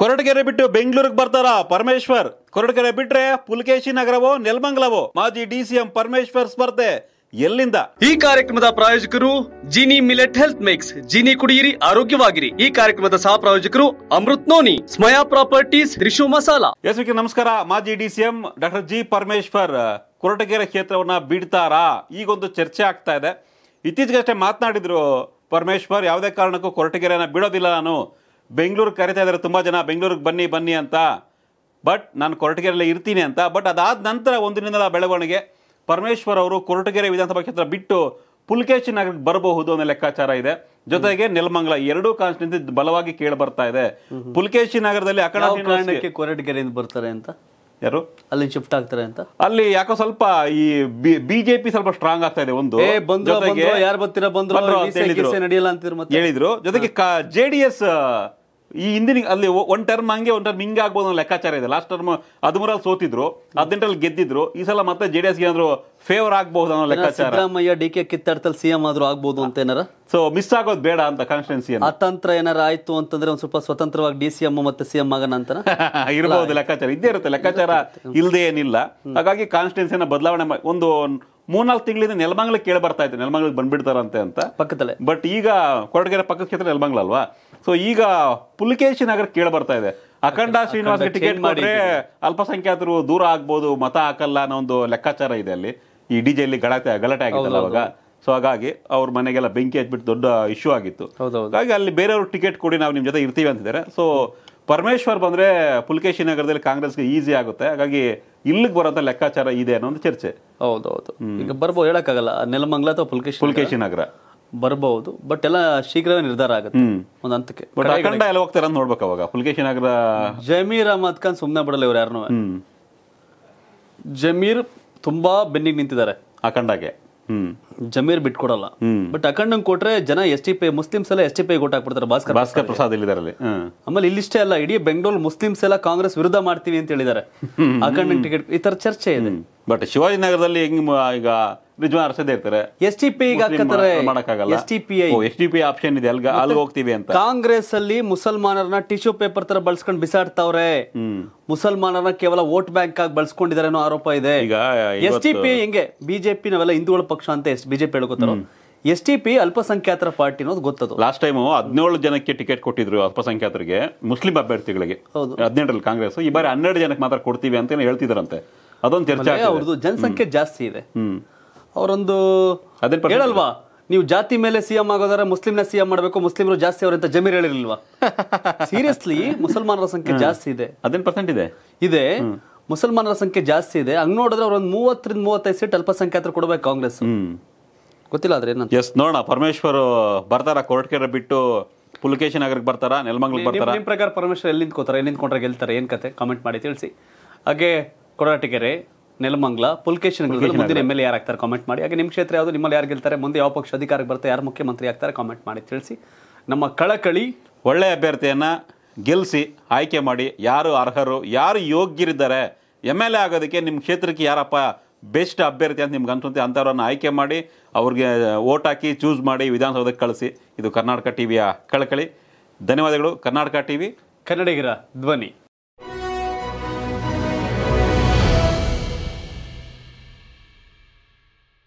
ಕೊರಟಗೆರೆ ಬಿಟ್ಟು ಬೆಂಗಳೂರಿಗೆ ಬರ್ತಾರ ಪರಮೇಶ್ವರ್ ಕೊರಟಗೆರೆ ಬಿಟ್ರೆ ಪುಲ್ಕೇಶಿ ನಗರವೋ ನೆಲಮಂಗಲವೋ ಮಾಜಿ ಡಿಸಿಎಂ ಪರಮೇಶ್ವರ್ ಸ್ಪರ್ಧೆ ಎಲ್ಲಿಂದ ಈ ಕಾರ್ಯಕ್ರಮದ ಪ್ರಾಯೋಜಕರು Jini millet health mix Jini ಕುಡಿಯಿರಿ ಆರೋಗ್ಯವಾಗಿರಿ ಈ ಕಾರ್ಯಕ್ರಮದ ಸಹ ಪ್ರಾಯೋಜಕರು ಅಮೃತ್ ನೋನಿ ಸ್ಮಯಾ ಪ್ರಾಪರ್ಟೀಸ್ ರಿಶು ಮಸಾಲಾ ಎಸ್ ನಮಸ್ಕಾರ ಮಾಜಿ D DCM doctor G Parameshwar Koratagere ಕ್ಷೇತ್ರವನ್ನ ಬಿಡ್ತಾರಾ ಈಗೊಂದು ಚರ್ಚೆ ಆಗ್ತಾ ಇದೆ ಇತ್ತೀಚೆಗಷ್ಟೇ ಮಾತನಾಡಿದ್ರು ಪರಮೇಶ್ವರ್ ಯಾವುದೇ ಕಾರಣಕ್ಕೂ ಕೊರಟಗೆರೆನ ಬಿಡೋದಿಲ್ಲ ನಾನು ಬೆಂಗಳೂರಿಗೆ ಕರಿತಾ ಇದ್ದಾರೆ ತುಂಬ ಜನ ಬೆಂಗಳೂರಿಗೆ ಬನ್ನಿ ಬನ್ನಿ ಅಂತ ಬಟ್ ನಾನು ಕೊರಟಗೆರೆಯಲ್ಲಿ ಇರ್ತೀನಿ ಅಂತ ಬಟ್ ಅದಾದ ನಂತರ ಒಂದು ದಿನದ ಬೆಳವಣಿಗೆ ಪರಮೇಶ್ವರ್ ಅವರು ಕೊರಟಗೆರೆ ವಿಧಾನಸಭಾ ಕ್ಷೇತ್ರ ಬಿಟ್ಟು ಪುಲ್ಕೇಶಿ ನಗರಕ್ಕೆ ಬರಬಹುದು ಅನ್ನೋ ಲೆಕ್ಕಾಚಾರ ಇದೆ ಜೊತೆಗೆ ನೆಲಮಂಗಲ ಎರಡೂ ಕಾನ್ಸ್ಟಿಟ್ಯೂನ್ಸಿ ಬಲವಾಗಿ ಕೇಳಿ ಬರ್ತಾ ಇದೆ ಪುಲ್ಕೇಶಿ ನಗರದಲ್ಲಿ ಅಕಡೆ ಕೊರಟಗೆರೆಯಿಂದ ಬರ್ತಾರೆ ಅಂತ ಯಾರು ಅಲ್ಲಿ ಶಿಫ್ಟ್ ಆಗ್ತಾರೆ ಅಂತ ಅಲ್ಲಿ ಯಾಕೋ ಸ್ವಲ್ಪ ಈ ಬಿಜೆಪಿ ಸ್ವಲ್ಪ ಸ್ಟ್ರಾಂಗ್ ಆಗ್ತಾ ಇದೆ ಒಂದು ಯಾರು ಬರ್ತೀರಾ ಬಂದ್ರು ಹೇಳಿದ್ರು ಜೊತೆಗೆ ಜೆಡಿಎಸ್ ಈ ಹಿಂದಿನ ಅಲ್ಲಿ ಒನ್ ಟರ್ಮ್ ಹಂಗೆ ಒನ್ ಟರ್ಮ್ ಹಿಂಗೆ ಆಗ್ಬೋದು ಅನ್ನೋ ಲೆಕ್ಕಾಚಾರ ಇದೆ ಲಾಸ್ಟ್ ಟರ್ಮ್ ಹದಿಮೂರಲ್ಲಿ ಸೋತಿದ್ರು ಹದಿನೆಂಟರಲ್ಲಿ ಗೆದ್ದಿದ್ರು ಈ ಸಲ ಮತ್ತೆ ಜೆ ಡಿ ಫೇವರ್ ಆಗ್ಬಹುದು ಅನ್ನೋ ಲೆಕ್ಕಾಚಾರ ಸಿದ್ದರಾಮಯ್ಯ ಡಿ ಕೆ ಕಿತ್ತಾಡ್ತಲ್ಲಿ ಸಿಎಂ ಆದ್ರೂ ಆಗ್ಬಹುದು ಅಂತ ಏನಾರ ಸೊ ಮಿಸ್ ಆಗೋದು ಬೇಡ ಅಂತ ಕಾನ್ಸ್ಟಿಟ್ಯೂನ್ಸಿ ಅತಂತ್ರ ಏನಾರ ಆಯ್ತು ಅಂತಂದ್ರೆ ಒಂದ್ ಸ್ವಲ್ಪ ಸ್ವತಂತ್ರವಾಗಿ ಡಿ ಸಿ ಎಂ ಮತ್ತೆ ಸಿಎಂ ಆಗೋಣ ಅಂತ ಇರಬಹುದು ಲೆಕ್ಕಾಚಾರ ಇದ್ದೇ ಇರುತ್ತೆ ಲೆಕ್ಕಾಚಾರ ಇಲ್ಲದೆ ಏನಿಲ್ಲ ಹಾಗಾಗಿ ಕಾನ್ಸ್ಟಿಟ್ಯೂನ್ಸಿನ ಬದಲಾವಣೆ ಒಂದು ಮೂರ್ನಾಲ್ಕು ತಿಂಗಳಿಂದ ನೆಲಮಂಗ್ಲಕ್ಕೆ ಕೇಳಿ ಬರ್ತಾ ಇತ್ತು ನೆಲಮಂಗ್ಲಕ್ಕೆ ಬಂದ್ಬಿಡ್ತಾರಂತೆ ಅಂತ ಪಕ್ಕದಲ್ಲೇ ಬಟ್ ಈಗ ಕೊರಟಗೆರೆ ಪಕ್ಕದ ಕ್ಷೇತ್ರ ನೆಲಮಂಗ್ಲ ಅಲ್ವಾ ಸೊ ಈಗ ಪುಲಿಕೇಶಿ ನಗರ ಕೇಳಿ ಬರ್ತಾ ಇದೆ ಅಖಂಡ ಶ್ರೀನಿವಾಸ ಟಿಕೆಟ್ ಮಾಡಿದ್ರೆ ಅಲ್ಪಸಂಖ್ಯಾತರು ದೂರ ಆಗ್ಬೋದು ಮತ ಹಾಕಲ್ಲ ಅನ್ನೋ ಒಂದು ಲೆಕ್ಕಾಚಾರ ಇದೆ ಅಲ್ಲಿ ಈ ಡಿ ಜೆಯಲ್ಲಿ ಗಲಾಟೆ ಗಲಾಟೆ ಆಗಿದೆ ಅವಾಗ ಸೊ ಹಾಗಾಗಿ ಅವ್ರ ಮನೆಗೆಲ್ಲ ಬೆಂಕಿ ಹಚ್ಬಿಟ್ಟು ದೊಡ್ಡ ಇಶ್ಯೂ ಆಗಿತ್ತು ಹಾಗಾಗಿ ಅಲ್ಲಿ ಬೇರೆಯವ್ರು ಟಿಕೆಟ್ ಕೊಡಿ ನಾವು ನಿಮ್ಮ ಜೊತೆ ಇರ್ತೀವಿ ಅಂತಿದ್ದಾರೆ ಸೊ ಪರಮೇಶ್ವರ್ ಬಂದರೆ ಪುಲ್ಕೇಶಿ ನಗರದಲ್ಲಿ ಕಾಂಗ್ರೆಸ್ಗೆ ಈಸಿ ಆಗುತ್ತೆ ಹಾಗಾಗಿ ಇಲ್ಲಿಗೆ ಬರೋದ ಲೆಕ್ಕಾಚಾರ ಇದೆ ಅನ್ನೋ ಒಂದು ಚರ್ಚೆ ಹೌದೌದು ಈಗ ಬರ್ಬೋದು ಹೇಳೋಕ್ಕಾಗಲ್ಲ ನೆಲಮಂಗ್ಲ ಅಥವಾ ಪುಲ್ಕೇಶಿ ಪುಲ್ಕೇಶಿ ನಗರ ಬರಬಹುದು ಬಟ್ ಎಲ್ಲ ಶೀಘ್ರವೇ ನಿರ್ಧಾರ ಆಗುತ್ತೆ ಒಂದು ಹಂತಕ್ಕೆ ಬಟ್ ಎಲ್ಲ ಹೋಗ್ತಾರೆ ಅಂತ ನೋಡ್ಬೇಕು ಅವಾಗ ಪುಲ್ಕೇಶಿ ನಗರ ಜಮೀರ್ ಅಹಮದ್ ಖಾನ್ ಸುಮ್ಮನೆ ಬಿಡಲ್ಲ ಇವ್ರು ಯಾರನ್ನೂ ಜಮೀರ್ ತುಂಬಾ ಬೆನ್ನಿಗೆ ನಿಂತಿದ್ದಾರೆ ಅಖಂಡಗೆ ಹ್ಮ್ ಜಮೀರ್ ಬಿಟ್ಕೊಡಲ್ಲ ಬಟ್ ಅಖಂಡಂಗ್ ಕೊಟ್ರೆ ಜನ ಎಸ್ ಟಿ ಪೈ ಮುಸ್ಲಿಮ್ಸ್ ಎಲ್ಲ ಎಸ್ ಟಿ ಪೈ ಹಾಕ್ಬಿಡ್ತಾರೆ ಭಾಸ್ಕರ್ ಭಾಸ್ಕರ್ ಪ್ರಸಾದ್ ಇಲ್ಲಿದ್ದಾರೆ ಆಮೇಲೆ ಇಲ್ಲಿಷ್ಟೇ ಅಲ್ಲ ಇಡೀ ಬೆಂಗಳೂರು ಮುಸ್ಲಿಮ್ಸ್ ಎಲ್ಲ ಕಾಂಗ್ರೆಸ್ ವಿರುದ್ಧ ಮಾಡ್ತೀವಿ ಅಂತ ಹೇಳಿದ್ದಾರೆ ಅಖಂಡಂಗ್ ಟಿಕೆಟ್ ಈ ತರ ಚರ್ಚೆ ಇದೆ ಬಟ್ ಶಿವಾಜಿನಗರದಲ್ಲಿ ಹೆಂಗ್ ಈಗ ಇರ್ತಾರೆ ಎಸ್ ಟಿ ಪಿ ಮಾಡಕ್ಕಾಗಲ್ಲ S T P S T P option ಇದೆ ಅಲ್ಗ ಅಲ್ಲಿ ಹೋಗ್ತೀವಿ ಅಂತ ಕಾಂಗ್ರೆಸ್ ಅಲ್ಲಿ ಮುಸಲ್ಮಾನರನ್ನ ಟಿಶ್ಯೂ ಪೇಪರ್ ತರ ಬಳಸ್ಕೊಂಡು ಬಿಸಾಡ್ತಾವ್ರೆ ಮುಸಲ್ಮಾನರನ್ನ ಕೇವಲ ವೋಟ್ ಬ್ಯಾಂಕ್ ಆಗಿ ಬಳಸ್ಕೊಂಡಿದ್ದಾರೆ ಅನ್ನೋ ಆರೋಪ ಇದೆ ಈಗ ಎಸ್ ಟಿ ಪಿ ಹೆಂಗೆ ಬಿಜೆಪಿ ನಾವೆಲ್ಲ ಹಿಂದೂಗಳ ಪಕ್ಷ ಅಂತ ಎಸ್ ಬಿಜೆಪಿ ಹೇಳ್ಕೊತಾರೋ ಎಸ್ ಟಿ ಪಿ ಅಲ್ಪಸಂಖ್ಯಾತರ ಪಾರ್ಟಿ ಅನ್ನೋದು ಗೊತ್ತದು ಲಾಸ್ಟ್ ಟೈಮ್ ಹದಿನೇಳು ಜನಕ್ಕೆ ಟಿಕೆಟ್ ಕೊಟ್ಟಿದ್ರು ಅಲ್ಪಸಂಖ್ಯಾತರಿಗೆ ಮುಸ್ಲಿಂ ಅಭ್ಯರ್ಥಿಗಳಿಗೆ ಹದಿನೆಂಟರಲ್ಲಿ ಕಾಂಗ್ರೆಸ್ ಈ ಬಾರಿ ಹನ್ನೆರಡು ಜನಕ್ಕೆ ಮಾತ್ರ ಕೊಡ್ತೀವಿ ಅಂತ ಹೇಳ್ತಿದ್ರಂತೆ ಅದೊಂದು ಚರ್ಚೆ ಅವ್ರದ್ದು ಜನಸಂಖ್ಯೆ ಜಾಸ್ತಿ ಇದೆ ಅವರೊಂದು ಹೇಳಲ್ವಾ ನೀವು ಜಾತಿ ಮೇಲೆ ಸಿಎಂ ಆಗೋದ್ರೆ ಮುಸ್ಲಿಂನ ಸಿಎಂ ಮಾಡಬೇಕು ಮುಸ್ಲಿಮರು ಜಾಸ್ತಿ ಅವ್ರಂತ ಜಮೀರ್ ಹೇಳಿರ್ಲಿಲ್ವಾ ಸೀರಿಯಸ್ಲಿ ಮುಸಲ್ಮಾನರ ಸಂಖ್ಯೆ ಜಾಸ್ತಿ ಇದೆ ಹದಿನೆಂಟು ಪರ್ಸೆಂಟ್ ಇದೆ ಇದೆ ಮುಸಲ್ಮಾನರ ಸಂಖ್ಯೆ ಜಾಸ್ತಿ ಇದೆ ಹಂಗ್ ನೋಡಿದ್ರೆ ಒಂದು ಮೂವತ್ತರಿಂದ ಮೂವತ್ತೈದು ಸೀಟ್ ಅಲ್ಪಸಂಖ್ಯಾತರು ಕೊಡಬೇಕು ಕಾಂಗ್ರೆಸ್ ಗೊತ್ತಿಲ್ಲ ಆದ್ರೆ ಎಸ್ ನೋಡೋಣ ಪರಮೇಶ್ವರ್ ಬರ್ತಾರ ಕೋರ್ಟ್ಕೆರ ಬಿಟ್ಟು ಪುಲಕೇಶಿ ನಗರಕ್ಕೆ ಬರ್ತಾರ ನೆಲಮಂಗ್ಲ ಬರ್ತಾರ ನಿಮ್ಮ ಪ್ರಕಾರ ಪರಮೇಶ್ವರ್ ಎಲ್ಲಿ ನಿಂತ್ಕೋತಾರೆ ಎಲ್ಲಿ ನಿಂತ್ಕೊಂಡ್ರೆ ಗೆಲ್ತಾರೆ ಏನು ಕತೆ ಕಾಮೆಂಟ್ ಮಾಡಿ ತಿಳಿಸಿ ಹಾಗೆ ಕೊಡಾಟಿಗೆರೆ ನೆಲಮಂಗ್ಲ ಪುಲ್ಕೇಶನ್ ಮುಂದಿನ ಎಮ್ ಎಲ್ ಎ ಆಗ್ತಾರೆ ಕಾಮೆಂಟ್ ಮಾಡಿ ಹಾಗೆ ನಿಮ್ಮ ಕ್ಷೇತ್ರ ಯಾವುದು ನಿಮ್ಮಲ್ಲಿ ಯಾರು ಗೆಲ್ತಾರೆ ಮುಂದೆ ಯಾವ ಪಕ್ಷ ಅಧಿಕಾರಕ್ಕೆ ಬರ್ತಾರೆ ಯಾರು ಮುಖ್ಯಮಂತ್ರಿ ಆಗ್ತಾರೆ ಕಾಮೆಂಟ್ ಮಾಡಿ ತಿಳಿಸಿ ನಮ್ಮ ಕಳಕಳಿ ಒಳ್ಳೆಯ ಅಭ್ಯರ್ಥಿಯನ್ನು ಗೆಲ್ಲಿಸಿ ಆಯ್ಕೆ ಮಾಡಿ ಯಾರು ಅರ್ಹರು ಯಾರು ಯೋಗ್ಯರಿದ್ದಾರೆ ಎಮ್ ಎಲ್ ಎ ಆಗೋದಕ್ಕೆ ನಿಮ್ಮ ಕ್ಷೇತ್ರಕ್ಕೆ ಯಾರಪ್ಪ ಬೆಸ್ಟ್ ಅಭ್ಯರ್ಥಿ ಅಂತ ನಿಮ್ಗೆ ಅನ್ಸುತ್ತೆ ಅಂಥವ್ರನ್ನ ಆಯ್ಕೆ ಮಾಡಿ ಅವ್ರಿಗೆ ಓಟ್ ಹಾಕಿ ಚೂಸ್ ಮಾಡಿ ವಿಧಾನಸೌಧಕ್ಕೆ ಕಳಿಸಿ ಇದು ಕರ್ನಾಟಕ ಟಿವಿಯ ಕಳಕಳಿ ಧನ್ಯವಾದಗಳು ಕರ್ನಾಟಕ ವಿ ಕನ್ನಡಿಗರ ಧ್ವನಿ